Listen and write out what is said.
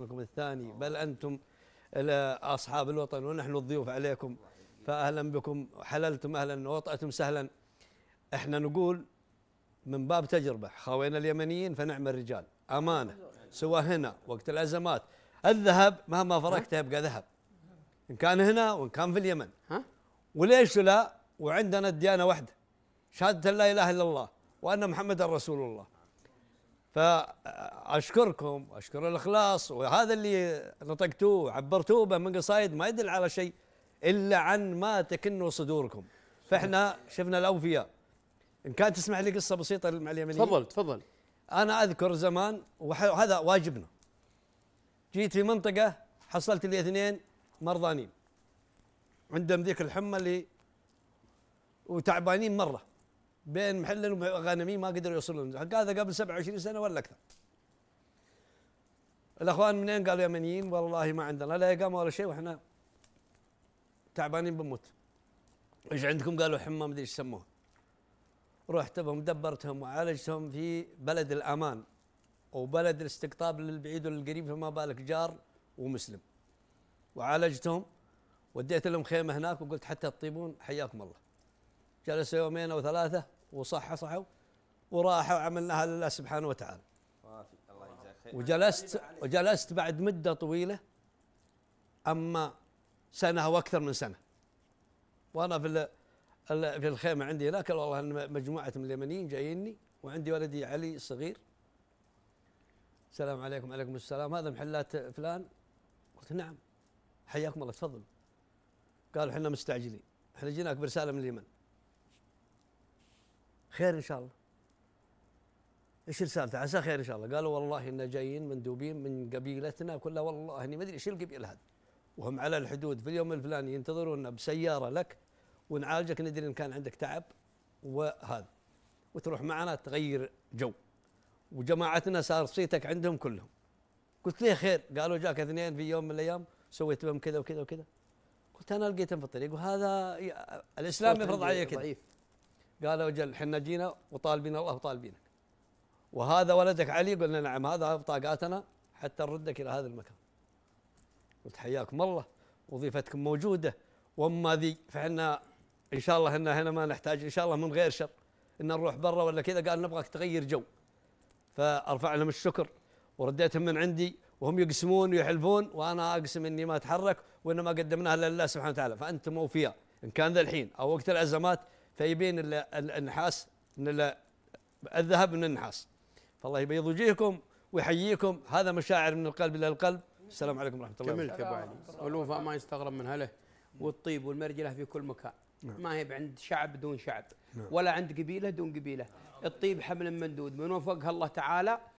لكم الثاني بل أنتم أصحاب الوطن ونحن الضيوف عليكم فأهلا بكم حللتم أهلا ووطأتم سهلا احنا نقول من باب تجربة خاوينا اليمنيين فنعم الرجال أمانة سواء هنا وقت الأزمات الذهب مهما فرقت يبقى ذهب إن كان هنا وإن كان في اليمن وليش لا وعندنا الديانة واحدة شهادة لا إله إلا الله وأن محمد رسول الله فاشكركم اشكر الاخلاص وهذا اللي نطقتوه عبرتوه به من قصايد ما يدل على شيء الا عن ما تكنوا صدوركم فاحنا شفنا الاوفياء ان كان تسمح لي قصه بسيطه مع اليمنيين تفضل تفضل انا اذكر زمان وهذا واجبنا جيت في منطقه حصلت لي اثنين مرضانين عندهم ذيك الحمى اللي وتعبانين مره بين محل وغنمي ما قدروا يوصلون حق هذا قبل 27 سنه ولا اكثر الاخوان منين قالوا يمنيين والله ما عندنا لا اقامه ولا شيء واحنا تعبانين بنموت ايش عندكم قالوا حمى مدري ايش سموه رحت بهم دبرتهم وعالجتهم في بلد الامان وبلد الاستقطاب للبعيد وللقريب فما بالك جار ومسلم وعالجتهم وديت لهم خيمه هناك وقلت حتى تطيبون حياكم الله جلسوا يومين او ثلاثه وصح صحوا وراحوا وعملناها لله سبحانه وتعالى الله يجزاك خير وجلست وجلست بعد مده طويله اما سنه واكثر من سنه وانا في في الخيمه عندي هناك والله مجموعه من اليمنيين جاييني وعندي ولدي علي الصغير السلام عليكم وعليكم السلام هذا محلات فلان قلت نعم حياكم الله تفضل قالوا احنا مستعجلين احنا جيناك برساله من اليمن خير ان شاء الله ايش رسالته عسى خير ان شاء الله قالوا والله ان جايين مندوبين من قبيلتنا كلها والله اني ما ادري ايش القبيله هذه وهم على الحدود في اليوم الفلاني ينتظرونا بسياره لك ونعالجك ندري ان كان عندك تعب وهذا وتروح معنا تغير جو وجماعتنا صار صيتك عندهم كلهم قلت ليه خير قالوا جاك اثنين في يوم من الايام سويت بهم كذا وكذا وكذا قلت انا لقيتهم في الطريق وهذا الاسلام يفرض علي كذا قال وجل حنا جينا وطالبين الله وطالبينك وهذا ولدك علي قلنا نعم هذا بطاقاتنا حتى نردك الى هذا المكان قلت حياكم الله وظيفتكم موجوده واما ذي فاحنا ان شاء الله هنا هنا ما نحتاج ان شاء الله من غير شر ان نروح برا ولا كذا قال نبغاك تغير جو فارفع لهم الشكر ورديتهم من عندي وهم يقسمون ويحلفون وانا اقسم اني ما اتحرك وانما قدمناها لله سبحانه وتعالى فانتم اوفياء ان كان ذا الحين او وقت الازمات فيبين النحاس الذهب من النحاس فالله يبيض وجيهكم ويحييكم هذا مشاعر من القلب الى القلب السلام عليكم ورحمه الله كملت ابو علي الوفاء ما يستغرب من هله نعم. والطيب والمرجله في كل مكان نعم. ما هي عند شعب دون شعب نعم. ولا عند قبيله دون قبيله نعم. الطيب حمل ممدود من وفقها الله تعالى